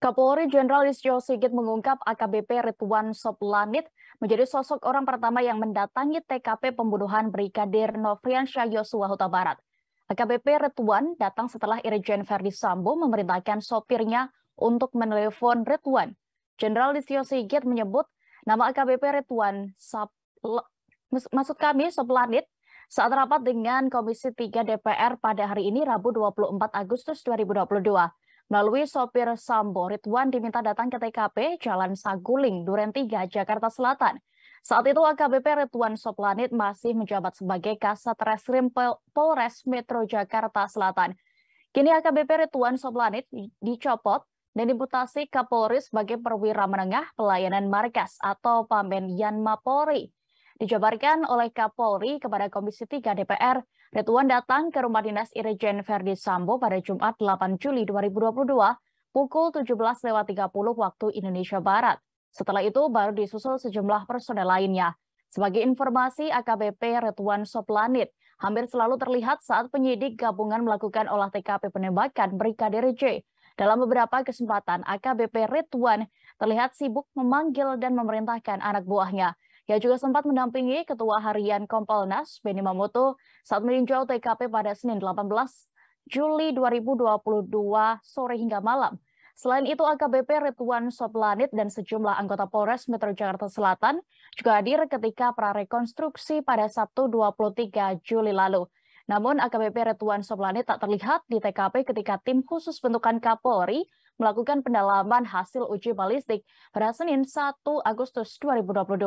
Kapolri Jenderal Listio Sigit mengungkap AKBP Rituan Soplanit menjadi sosok orang pertama yang mendatangi TKP pembunuhan Brigadir Novriansyah Yosua Huta Barat. AKBP Rituan datang setelah Irjen Verdi Sambo memerintahkan sopirnya untuk menelepon Rituan. Jenderal Listio Sigit menyebut nama AKBP Rituan Sapl maksud kami Soplanit saat rapat dengan Komisi 3 DPR pada hari ini Rabu 24 Agustus 2022. Melalui sopir Sambo, Ridwan diminta datang ke TKP Jalan Saguling, Duren 3, Jakarta Selatan. Saat itu AKBP Ridwan Soplanit masih menjabat sebagai Kasat Reskrim Polres Metro Jakarta Selatan. Kini AKBP Ridwan Soplanit dicopot dan diputasi Polri sebagai perwira menengah pelayanan markas atau Pamen Yanma Polri. Dijabarkan oleh Kapolri kepada Komisi 3 DPR, Ridwan datang ke rumah dinas Irjen Verdi Sambo pada Jumat 8 Juli 2022 pukul 17.30 waktu Indonesia Barat. Setelah itu baru disusul sejumlah personel lainnya. Sebagai informasi, AKBP Retuan Soplanit hampir selalu terlihat saat penyidik gabungan melakukan olah TKP penembakan Brigadir J. Dalam beberapa kesempatan, AKBP Retuan terlihat sibuk memanggil dan memerintahkan anak buahnya. Ia juga sempat mendampingi Ketua Harian Kompolnas Beni Mamoto saat meninjau TKP pada Senin 18 Juli 2022 sore hingga malam. Selain itu, AKBP Ridwan Soplanit dan sejumlah anggota Polres Metro Jakarta Selatan juga hadir ketika prarekonstruksi pada Sabtu 23 Juli lalu. Namun, AKBP Ridwan Soplanit tak terlihat di TKP ketika tim khusus bentukan Kapolri melakukan pendalaman hasil uji balistik pada Senin 1 Agustus 2022.